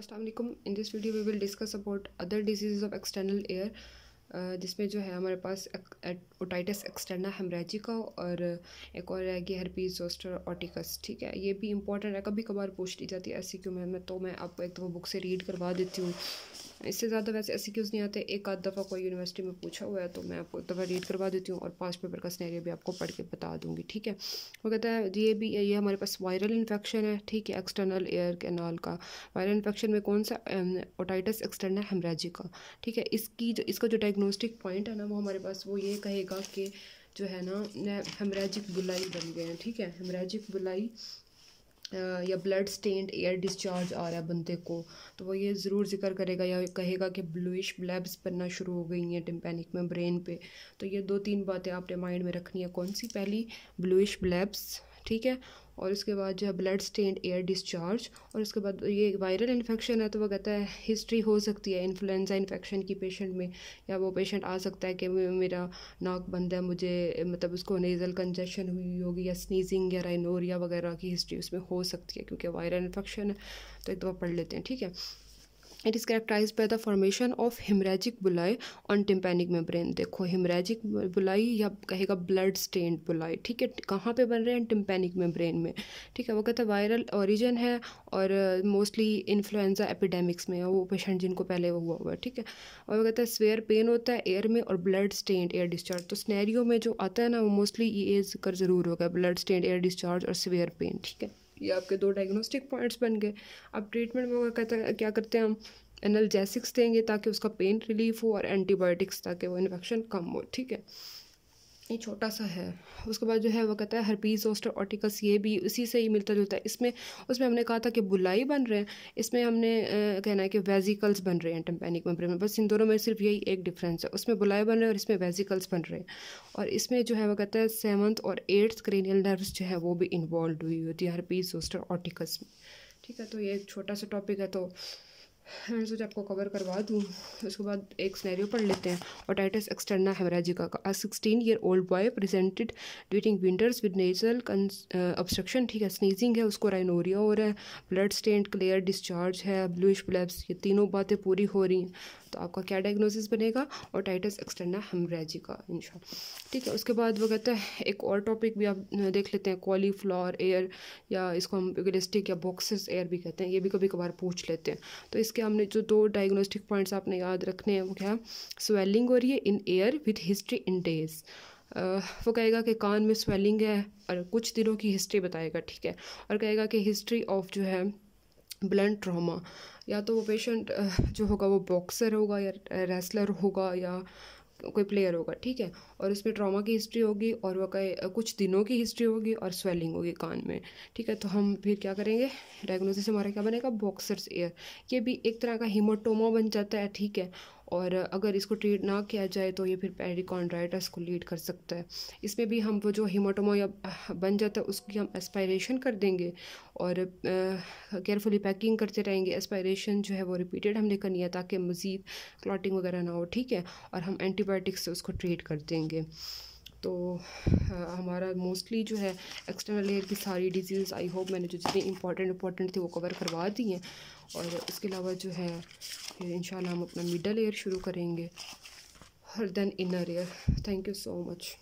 Aslam in this video we will discuss about other disease of external ear जिसमें जो है हमारे पास ओटाइटस एक्सटर्ना हेमरेजिका और uh, एक और है कि हरपीज जोस्टर ऑटिकस ठीक है ये भी इंपॉर्टेंट है कभी कभार पूछ ली जाती है ऐसी क्यों मैं तो मैं आपको एक दो तो बुक से रीड करवा देती हूँ इससे ज़्यादा वैसे ऐसे क्यों नहीं आते एक आध दफ़ा कोई यूनिवर्सिटी में पूछा हुआ है तो मैं आपको दफ़ा रीड करवा देती हूँ और पाँच पेपर का स्नैरियो भी आपको पढ़ के बता दूँगी ठीक है वो कहता है ये भी ये हमारे पास वायरल इन्फेक्शन है ठीक है एक्सटर्नल एयर कैनाल का वायरल इन्फेक्शन में कौन सा ओटाइटस एक्सटर्नल हेमरेजी का ठीक है इसकी जो इसका जो डायग्नोस्टिक पॉइंट है ना वो हमारे पास वो ये कहेगा कि जो है ना हेमरेजिक बुलाई बन गए हैं ठीक है हेमरेजिक बुलाई या ब्लड स्टेंड एयर डिस्चार्ज आ रहा है बंदे को तो वो ये ज़रूर जिक्र करेगा या कहेगा कि ब्लूइश ब्लैब्स बनना शुरू हो गई हैं टिम्पेनिक में ब्रेन पे तो ये दो तीन बातें आपने माइंड में रखनी है कौन सी पहली ब्लूइश ब्लैब्स ठीक है और उसके बाद जो है ब्लड स्टेंड एयर डिस्चार्ज और उसके बाद ये वायरल इन्फेक्शन है तो वो कहता है हिस्ट्री हो सकती है इन्फ्लुएंजा इन्फेक्शन की पेशेंट में या वो पेशेंट आ सकता है कि मेरा नाक बंद है मुझे मतलब उसको नेज़ल कंजेशन हुई होगी या स्नीजिंग या राइनोरिया वगैरह की हिस्ट्री उसमें हो सकती है क्योंकि वायरल इन्फेक्शन है तो एक दफ़ा पढ़ लेते हैं ठीक है it is characterised by the formation of haemorrhagic bullae on tympanic membrane देखो हिमरेजिक बुलाई या कहेगा ब्लड स्टेंड बुलाई ठीक है कहाँ पे बन रहे हैं टिम्पेनिक मेम्ब्रेन में ठीक है वो कहता है वायरल ओरिजिन है और मोस्टली इन्फ्लुएंजा एपिडेमिक्स में वो पेशेंट जिनको पहले वो हुआ हुआ है ठीक है और वो कहता है स्वेयर पेन होता है एयर में और ब्लड स्टेंड एयर डिस्चार्ज तो स्नैरियो में जो आता है ना वो मोस्टली ये जिक्र ज़रूर होगा ब्लड स्टेंड एयर डिस्चार्ज और स्वेयर पेन ठीक है ये आपके दो डायग्नोस्टिक पॉइंट्स बन गए अब ट्रीटमेंट में कहते क्या करते हैं हम एनाल्जेसिक्स देंगे ताकि उसका पेन रिलीफ हो और एंटीबायोटिक्स ताकि वो इन्फेक्शन कम हो ठीक है ये छोटा सा है उसके बाद जो है वो कहता है हरपीज ओस्टर ऑर्टिकल्स ये भी उसी से ही मिलता जुलता है इसमें उसमें हमने कहा था कि बुलाई बन रहे हैं इसमें हमने आ, कहना है कि वेजिकल्स बन रहे हैं टेम्पेनिक मेम्ब्रेन में बस इन दोनों में सिर्फ यही एक डिफरेंस है उसमें बुलाई बन रहे हैं और इसमें वेजिकल्स बन रहे हैं और इसमें जो है वो कहता है सेवन्थ और एट्थ क्रेनियल नर्व्स जो है वो भी इन्वॉल्व हुई होती है हरपीज ओस्टर ऑर्टिकल्स में ठीक है तो ये एक छोटा सा टॉपिक है तो मैंने सोचा आपको कवर करवा दूँ उसके बाद एक स्नैरियो पढ़ लेते हैं और टाइटस एक्सटर्ना हेमराजिका का sixteen year old boy presented during winters with natural obstruction ठीक है स्नीजिंग है उसको राइनोरिया हो रहा है ब्लड स्टेंट क्लियर डिस्चार्ज है ब्लूश ब्लैब्स ये तीनों बातें पूरी हो रही हैं तो आपका क्या डायग्नोसिस बनेगा और टाइटस एक्सटर्ना हेमरेजी का इन ठीक है उसके बाद वो कहता है एक और टॉपिक भी आप देख लेते हैं कॉलीफ्लावर एयर या इसको हम गिलिस्टिक या बॉक्सेस एयर भी कहते हैं ये भी कभी कभार पूछ लेते हैं तो इसके हमने जो दो डायग्नोस्टिक पॉइंट्स आपने याद रखने हैं वो क्या स्वेलिंग हो रही है in ear with history in days Uh, वो कहेगा कि कान में स्वेलिंग है और कुछ दिनों की हिस्ट्री बताएगा ठीक है और कहेगा कि हिस्ट्री ऑफ जो है ब्लेंड ट्रामा या तो वो पेशेंट जो होगा वो बॉक्सर होगा या रेसलर होगा या कोई प्लेयर होगा ठीक है और उसमें ट्रॉमा की हिस्ट्री होगी और वह कई कुछ दिनों की हिस्ट्री होगी और स्वेलिंग होगी कान में ठीक है तो हम फिर क्या करेंगे डायग्नोसिस हमारा क्या बनेगा बॉक्सर्स एयर ये भी एक तरह का हीमोटोमा बन जाता है ठीक है और अगर इसको ट्रीट ना किया जाए तो ये फिर पेरिकॉन्ड्राइटस को लीड कर सकता है इसमें भी हम वो जो हिमोटोमो बन जाता है उसकी हम एस्पायरेशन कर देंगे और केयरफुली पैकिंग करते रहेंगे एस्पायरेशन जो है वो रिपीटेड हमने करनी है ताकि मज़ीद क्लॉटिंग वगैरह ना हो ठीक है और हम एंटीबायोटिक्स से उसको ट्रीट कर देंगे तो हमारा मोस्टली जो है एक्सटर्नल लेयर की सारी डिजीज़ आई होप मैंने जो जितनी इंपॉर्टेंट इंपॉर्टेंट थी वो कवर करवा दी हैं और उसके अलावा जो है फिर इन हम अपना मिडल एयर शुरू करेंगे और then inner ear thank you so much